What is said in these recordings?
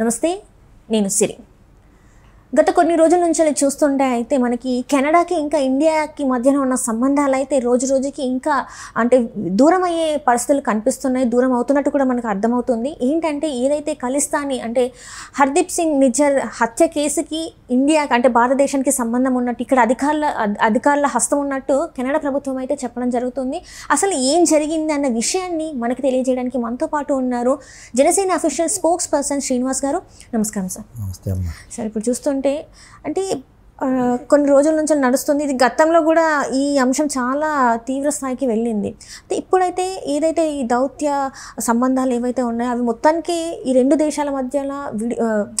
నమస్తే నేను సిరి గత కొన్ని రోజుల నుంచి చూస్తుంటే అయితే మనకి కెనడాకి ఇంకా ఇండియాకి మధ్యన ఉన్న సంబంధాలు అయితే రోజు రోజుకి ఇంకా అంటే దూరం అయ్యే పరిస్థితులు కనిపిస్తున్నాయి దూరం అవుతున్నట్టు కూడా మనకు అర్థమవుతుంది ఏంటంటే ఏదైతే ఖలిస్తానీ అంటే హర్దీప్ సింగ్ నిజర్ హత్య కేసుకి ఇండియాకి అంటే భారతదేశానికి సంబంధం ఉన్నట్టు ఇక్కడ అధికారుల అధికారుల హస్తం ఉన్నట్టు కెనడా ప్రభుత్వం అయితే చెప్పడం జరుగుతుంది అసలు ఏం జరిగింది అన్న విషయాన్ని మనకి తెలియజేయడానికి మనతో పాటు ఉన్నారు Janasena official spokesperson Srinivas garu నమస్కారం సార్ సార్ ఇప్పుడు చూస్తుంటే ఏంటంటే అంటే కొన్ని రోజుల నుంచి నడుస్తుంది ఇది గతంలో కూడా ఈ అంశం చాలా తీవ్ర స్థాయికి వెళ్ళింది ఇప్పుడైతే ఏదైతే ఈ దౌత్య సంబంధాలు ఏవైతే ఉన్నాయో అవి మొత్తానికి ఈ రెండు దేశాల మధ్యలో విడి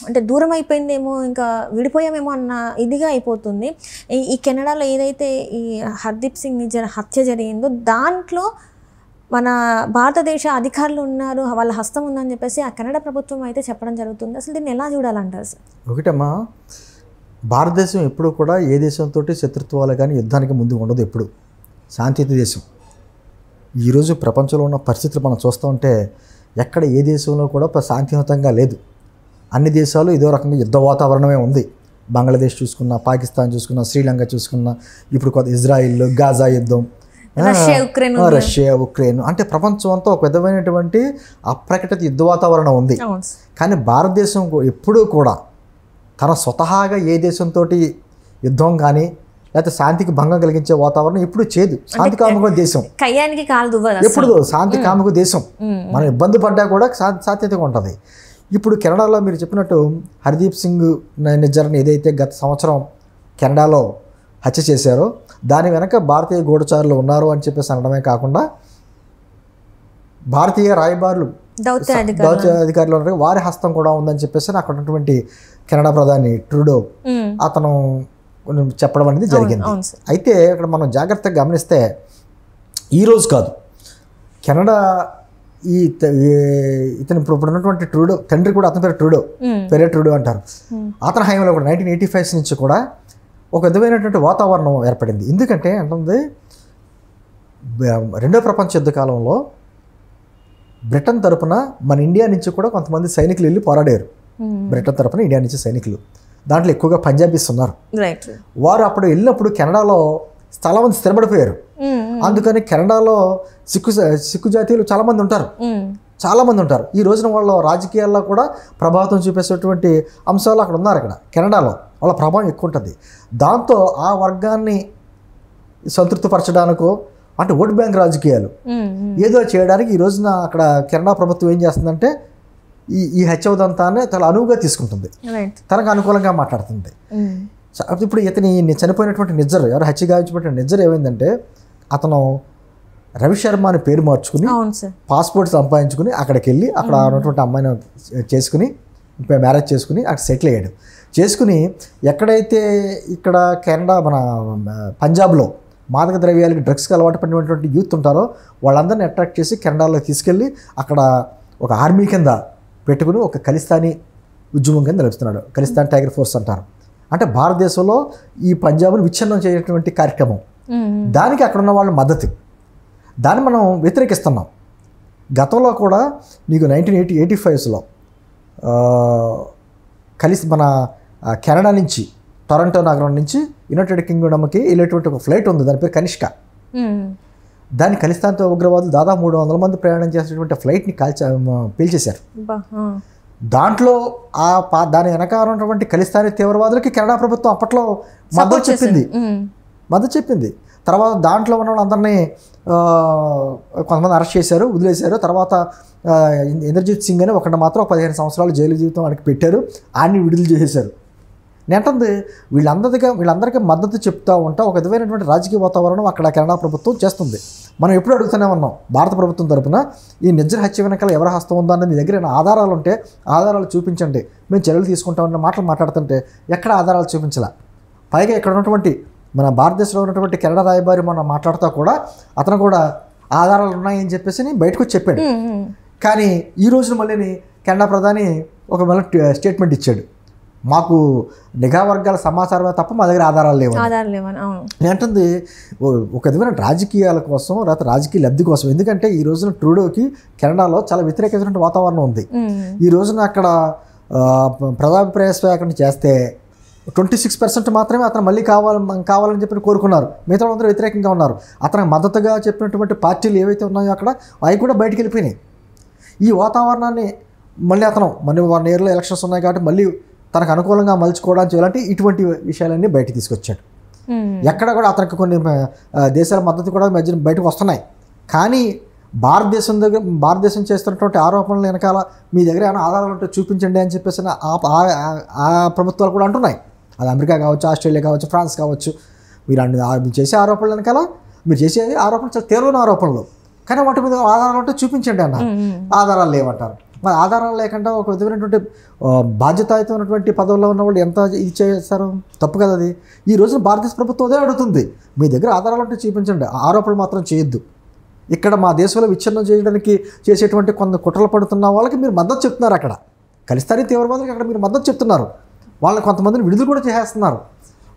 అంటే దూరం అయిపోయిందేమో ఇంకా విడిపోయామేమో అన్న ఇదిగా అయిపోతుంది ఈ కెనడాలో ఏదైతే ఈ హర్దీప్ సింగ్ హత్య జరిగిందో దాంట్లో మన భారతదేశ అధికారులు ఉన్నారు వాళ్ళ హస్తం ఉందని చెప్పేసి ఆ కన్నడ ప్రభుత్వం అయితే చెప్పడం జరుగుతుంది అసలు దీన్ని ఎలా చూడాలంటారు సార్ ఒకటమ్మా భారతదేశం ఎప్పుడూ కూడా ఏ దేశంతో శత్రుత్వాలు కానీ యుద్ధానికి ముందు ఉండదు ఎప్పుడు శాంతియుత దేశం ఈరోజు ప్రపంచంలో ఉన్న పరిస్థితులు మనం చూస్తూ ఉంటే ఎక్కడ ఏ దేశంలో కూడా శాంతియుతంగా లేదు అన్ని దేశాలు ఇదో రకంగా యుద్ధ వాతావరణమే ఉంది బంగ్లాదేశ్ చూసుకున్నా పాకిస్తాన్ చూసుకున్న శ్రీలంక చూసుకున్న ఇప్పుడు కొత్త ఇజ్రాయిల్లో గాజా యుద్ధం రష్యా ఉక్రెయిన్ అంటే ప్రపంచం అంతా ఒక విధమైనటువంటి అప్రకటిత యుద్ధ వాతావరణం ఉంది కానీ భారతదేశం ఎప్పుడూ కూడా తన స్వతహాగా ఏ దేశంతో యుద్ధం కానీ లేకపోతే శాంతికి భంగం కలిగించే వాతావరణం ఎప్పుడు చేదు శాంతి కాముక దేశం కయ్యానికి కాలు ఎప్పుడు శాంతి కాముక దేశం మనం ఇబ్బంది పడ్డా కూడా సాధ్యతగా ఉంటుంది ఇప్పుడు కెనడాలో మీరు చెప్పినట్టు హరిదీప్ సింగ్ నిజర్ని ఏదైతే గత సంవత్సరం కెనడాలో హత్య చేశారో దాని వెనక భారతీయ గూఢచారులు ఉన్నారు అని చెప్పేసి అనడమే కాకుండా భారతీయ రాయబారులు దౌత్య అధికారులు ఉన్నారు వారి హస్తం కూడా ఉందని చెప్పేసి అక్కడ ఉన్నటువంటి కెనడా ప్రధాని ట్రూడో అతను చెప్పడం అనేది జరిగింది అయితే ఇక్కడ మనం జాగ్రత్తగా గమనిస్తే ఈరోజు కాదు కెనడా ఈ ఇతను ఇప్పుడు ఉన్నటువంటి ట్రూడో తండ్రి కూడా అతని పేరు ట్రూడో పేరే ట్రూడో అంటారు అతని హయాంలో కూడా నైన్టీన్ ఎయిటీ ఫైవ్ నుంచి కూడా ఒక విధమైనటువంటి వాతావరణం ఏర్పడింది ఎందుకంటే అంటుంది రెండో ప్రపంచ యుద్ధ కాలంలో బ్రిటన్ తరపున మన ఇండియా నుంచి కూడా కొంతమంది సైనికులు వెళ్ళి పోరాడారు బ్రిటన్ తరపున ఇండియా నుంచి సైనికులు దాంట్లో ఎక్కువగా పంజాబీస్ ఉన్నారు వారు అప్పుడు వెళ్ళినప్పుడు కెనడాలో స్థలం స్థిరపడిపోయారు అందుకని కెనడాలో సిక్కు సిక్కు జాతీయులు చాలామంది ఉంటారు చాలామంది ఉంటారు ఈ రోజున వాళ్ళ రాజకీయాల్లో కూడా ప్రభావితం చూపేసేటువంటి అంశాలు అక్కడ ఉన్నారు అక్కడ కెనడాలో వాళ్ళ ప్రభావం ఎక్కువ ఉంటుంది దాంతో ఆ వర్గాన్ని సంతృప్తిపరచడానికో అంటే ఓట్ బ్యాంక్ రాజకీయాలు ఏదో చేయడానికి ఈ రోజున అక్కడ కెనడా ప్రభుత్వం ఏం చేస్తుందంటే ఈ ఈ హెచ్చవదంతాన్ని చాలా అనువుగా తీసుకుంటుంది తనకు అనుకూలంగా మాట్లాడుతుంది ఇప్పుడు ఇతని చనిపోయినటువంటి నిజర్ ఎవరు హత్య గాయించినటువంటి నిజర్ ఏమైందంటే అతను రవిశర్మ అని పేరు మార్చుకుని పాస్పోర్ట్ సంపాదించుకుని అక్కడికి వెళ్ళి అక్కడ ఉన్నటువంటి అమ్మాయిని చేసుకుని మ్యారేజ్ చేసుకుని అక్కడ సెటిల్ అయ్యాడు చేసుకుని ఎక్కడైతే ఇక్కడ కెనడా మన పంజాబ్లో మాదక ద్రవ్యాలకి డ్రగ్స్కి అలవాటు పడినటువంటి యూత్ ఉంటారో వాళ్ళందరినీ అట్రాక్ట్ చేసి కెనడాలో తీసుకెళ్ళి అక్కడ ఒక ఆర్మీ కింద పెట్టుకుని ఒక ఖలిస్తానీ ఉద్యమం కింద నడుపుతున్నాడు ఖలిస్తాన్ టైగర్ ఫోర్స్ అంటారు అంటే భారతదేశంలో ఈ పంజాబ్ను విచ్ఛిన్నం చేయటువంటి కార్యక్రమం దానికి అక్కడ ఉన్న వాళ్ళ మద్దతు దాన్ని మనం వ్యతిరేకిస్తున్నాం గతంలో కూడా మీకు నైన్టీన్ ఎయిటీ ఎయిటీ ఫైవ్స్లో కలిసి మన కెనడా నుంచి టొరంటో నగరం నుంచి యునైటెడ్ కింగ్డమ్కి వెళ్ళేటువంటి ఒక ఫ్లైట్ ఉంది దాని పేరు కనిష్క దాని ఖలిస్తాన్తో ఉగ్రవాదులు దాదాపు మూడు వందల మంది ప్రయాణం చేసినటువంటి ఫ్లైట్ని కాల్చ పీల్చేశారు దాంట్లో ఆ దాని వెనకాల ఉన్నటువంటి ఖలిస్తానీ తీవ్రవాదులకి కెనడా ప్రభుత్వం అప్పట్లో మద్దతు చెప్పింది మద్దతు చెప్పింది తర్వాత దాంట్లో ఉన్న అందరినీ కొంతమంది అరెస్ట్ చేశారు వదిలేశారు తర్వాత ఇంద్రజిత్ సింగ్ అని ఒకటి మాత్రం పదిహేను సంవత్సరాలు జైలు జీవితం ఆయనకి పెట్టారు ఆయన్ని విడుదల చేసేశారు నేంటుంది వీళ్ళందరికీ వీళ్ళందరికీ మద్దతు చెప్తూ ఉంటా ఒక విధమైనటువంటి రాజకీయ వాతావరణం అక్కడ కెనడా ప్రభుత్వం చేస్తుంది మనం ఎప్పుడు అడుగుతూనే ఉన్నాం భారత ప్రభుత్వం తరపున ఈ నిజ్జర హత్య వెనకాల ఎవరి హస్తం ఉందా అనేది మీ దగ్గర ఆధారాలు ఉంటే ఆధారాలు చూపించండి మేము చర్యలు తీసుకుంటామన్న మాటలు మాట్లాడుతుంటే ఎక్కడ ఆధారాలు చూపించాల పైగా ఇక్కడ ఉన్నటువంటి మన భారతదేశంలో ఉన్నటువంటి కెనడా రాయబారి మనం మాట్లాడుతూ కూడా అతను కూడా ఆధారాలు ఉన్నాయని చెప్పేసి బయటకు చెప్పాడు కానీ ఈ రోజున మళ్ళీ కెనడా ప్రధాని ఒక మళ్ళీ స్టేట్మెంట్ ఇచ్చాడు మాకు నిఘా వర్గాల సమాచారం తప్ప మా దగ్గర ఆధారాలు లేవు నేను ఒక విధమైన రాజకీయాల కోసం లేకపోతే రాజకీయ లబ్ధి కోసం ఎందుకంటే ఈ రోజున ట్రూడోకి కెనడాలో చాలా వ్యతిరేకమైన వాతావరణం ఉంది ఈ రోజున అక్కడ ప్రజాభిప్రాయ స్వేకరణ చేస్తే ట్వంటీ సిక్స్ పర్సెంట్ మాత్రమే అతను మళ్ళీ కావాలి కావాలని చెప్పి కోరుకున్నారు మిగతా అందరూ వ్యతిరేకంగా ఉన్నారు అతనికి మద్దతుగా చెప్పినటువంటి పార్టీలు ఏవైతే ఉన్నాయో అక్కడ అవి కూడా బయటకు వెళ్ళిపోయినాయి ఈ వాతావరణాన్ని మళ్ళీ అతను మళ్ళీ వన్ ఇయర్లో ఎలక్షన్స్ ఉన్నాయి కాబట్టి మళ్ళీ తనకు అనుకూలంగా మలుచుకోవడానికి చేయాలంటే ఇటువంటి విషయాలన్నీ బయటకు తీసుకొచ్చాడు ఎక్కడ కూడా అతనికి కొన్ని దేశాల మద్దతు కూడా మధ్య బయటకు వస్తున్నాయి కానీ భారతదేశం దగ్గర భారతదేశం చేస్తున్నటువంటి ఆరోపణలు వెనకాల మీ దగ్గర ఏమైనా ఆధారాలు ఉంటే చూపించండి అని చెప్పేసి ఆ ప్రభుత్వాలు కూడా అంటున్నాయి అది అమెరికా కావచ్చు ఆస్ట్రేలియా కావచ్చు ఫ్రాన్స్ కావచ్చు మీరు మీరు చేసే ఆరోపణలు వెనకాల మీరు చేసే ఆరోపణలు చాలా తీవ్రమైన ఆరోపణలు కానీ వాటి మీద ఆధారాలు ఉంటే చూపించండి అన్న ఆధారాలు లేవంటారు మరి ఆధారాలు లేకుండా ఒక విధమైనటువంటి బాధ్యతాయుతమైనటువంటి పదవుల్లో ఉన్న వాళ్ళు ఎంత ఇది చేస్తారు తప్పు కదా అది ఈ రోజున భారతదేశ ప్రభుత్వం అదే అడుగుతుంది మీ దగ్గర ఆధారాలు ఉంటే చూపించండి ఆరోపణలు మాత్రం చేయొద్దు ఇక్కడ మా దేశంలో విచ్ఛిన్నం చేయడానికి చేసేటువంటి కొంత కుట్రలు పడుతున్న వాళ్ళకి మీరు మద్దతు చెప్తున్నారు అక్కడ కలిస్తారీ తీవ్రవాదులకు అక్కడ మీరు మద్దతు చెప్తున్నారు వాళ్ళని కొంతమందిని విడుదల కూడా చేసేస్తున్నారు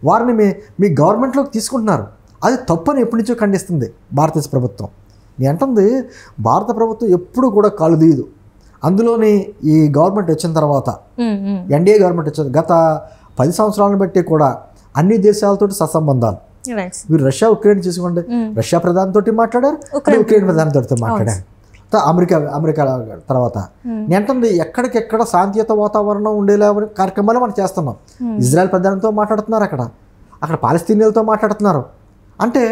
వారిని మీ మీ గవర్నమెంట్లోకి తీసుకుంటున్నారు అది తప్పని ఎప్పటి నుంచో ఖండిస్తుంది భారతదేశ ప్రభుత్వం నేను అంటుంది భారత ప్రభుత్వం ఎప్పుడు కూడా కాలు తీయదు అందులోని ఈ గవర్నమెంట్ వచ్చిన తర్వాత ఎన్డీఏ గవర్నమెంట్ వచ్చింది గత పది సంవత్సరాలను బట్టి కూడా అన్ని దేశాలతో సత్సంబంధాలు మీరు రష్యా ఉక్రెయిన్ చూసుకోండి రష్యా ప్రధానితోటి మాట్లాడారు ఉక్రెయిన్ ప్రధానితోటితో మాట్లాడారు అమెరికా అమెరికా తర్వాత నేనంటుంది ఎక్కడికెక్కడ శాంతియుత వాతావరణం ఉండేలా కార్యక్రమాలు మనం చేస్తున్నాం ఇజ్రాయెల్ ప్రధానితో మాట్లాడుతున్నారు అక్కడ అక్కడ పాలస్తీనియలతో మాట్లాడుతున్నారు అంటే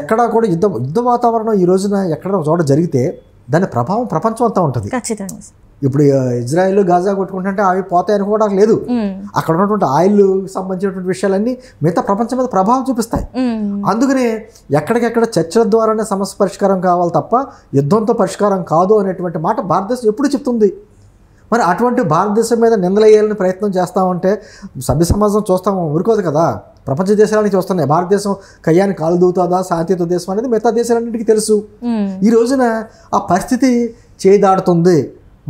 ఎక్కడ కూడా యుద్ధ యుద్ధ వాతావరణం ఈ రోజున ఎక్కడ చోట జరిగితే దాని ప్రభావం ప్రపంచం అంతా ఉంటుంది ఇప్పుడు ఇజ్రాయెల్ గాజా కొట్టుకుంటుంటే అవి పోతాయని కూడా లేదు అక్కడ ఉన్నటువంటి ఆయిల్ సంబంధించినటువంటి విషయాలన్నీ మిగతా ప్రపంచం మీద ప్రభావం చూపిస్తాయి అందుకనే ఎక్కడికెక్కడ చర్చల ద్వారానే సమస్య పరిష్కారం కావాలి తప్ప యుద్ధంతో పరిష్కారం కాదు అనేటువంటి మాట భారతదేశం ఎప్పుడు చెప్తుంది మరి అటువంటి భారతదేశం మీద నిందలయ్యాలని ప్రయత్నం చేస్తామంటే సభ్య సమాజం చూస్తాము ఊరుకోదు కదా ప్రపంచ దేశాల నుంచి వస్తున్నాయి భారతదేశం కయ్యాన్ని కాలు దూతాదా శాంతియుత దేశం అనేది మిగతా దేశాలన్నింటికి తెలుసు ఈ రోజున ఆ పరిస్థితి చేదాడుతుంది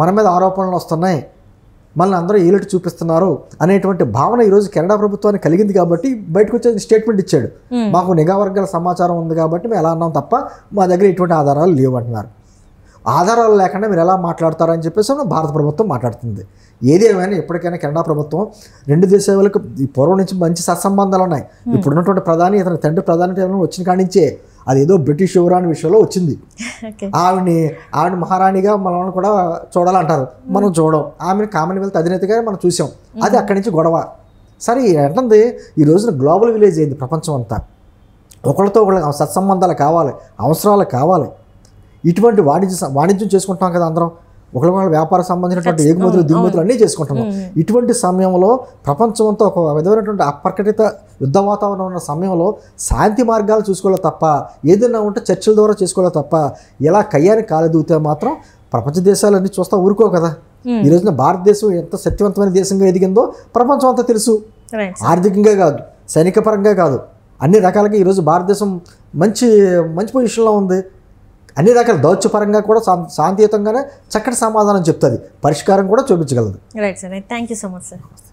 మన మీద ఆరోపణలు వస్తున్నాయి మనల్ని అందరూ ఏలిటి చూపిస్తున్నారు అనేటువంటి భావన ఈరోజు కెనడా ప్రభుత్వాన్ని కలిగింది కాబట్టి బయటకు వచ్చే స్టేట్మెంట్ ఇచ్చాడు మాకు నిఘా వర్గాల సమాచారం ఉంది కాబట్టి మేము ఎలా అన్నాం తప్ప మా దగ్గర ఎటువంటి ఆధారాలు లేవు అంటున్నారు ఆధారాలు లేకుండా మీరు ఎలా మాట్లాడతారని చెప్పేసి భారత ప్రభుత్వం మాట్లాడుతుంది ఏమైనా ఎప్పటికైనా కెనడా ప్రభుత్వం రెండు దేశాలకు పూర్వం నుంచి మంచి సత్సంబంధాలు ఉన్నాయి ఇప్పుడు ఉన్నటువంటి ప్రధాని ఇతని తండ్రి ప్రధాని వచ్చిన కాడి నుంచే ఏదో బ్రిటిష్ యువరాణి విషయంలో వచ్చింది ఆవిడని ఆవిడ మహారాణిగా మనల్ని కూడా చూడాలంటారు మనం చూడం ఆమెను కామన్వెల్త్ అధినేతగా మనం చూసాం అది అక్కడి నుంచి గొడవ సరే ఏంటంది ఈ రోజున గ్లోబల్ విలేజ్ అయింది ప్రపంచం అంతా ఒకరితో ఒకళ్ళకి సత్సంబంధాలు కావాలి అవసరాలు కావాలి ఇటువంటి వాణిజ్య వాణిజ్యం చేసుకుంటున్నాం కదా అందరం ఒకళ్ళ వ్యాపార సంబంధించినటువంటి ఎగుమతులు దిగుమతులు అన్నీ చేసుకుంటున్నాం ఇటువంటి సమయంలో ప్రపంచమంతా ఒక విధమైనటువంటి అప్రకటిత యుద్ధ వాతావరణం ఉన్న సమయంలో శాంతి మార్గాలు చూసుకోవాలి తప్ప ఏదైనా ఉంటే చర్చల ద్వారా చేసుకోవాలి తప్ప ఇలా కయ్యాన్ని కాలదూతే మాత్రం ప్రపంచ దేశాలన్నీ చూస్తా ఊరుకో కదా ఈ రోజున భారతదేశం ఎంత శక్తివంతమైన దేశంగా ఎదిగిందో ప్రపంచం అంతా తెలుసు ఆర్థికంగా కాదు సైనిక పరంగా కాదు అన్ని రకాలుగా ఈరోజు భారతదేశం మంచి మంచి పొజిషన్లో ఉంది అన్ని రకాల దౌత్యపరంగా కూడా శాంతియుతంగానే చక్కటి సమాధానం చెప్తుంది పరిష్కారం కూడా చూపించగలదు right sir thank you so much sir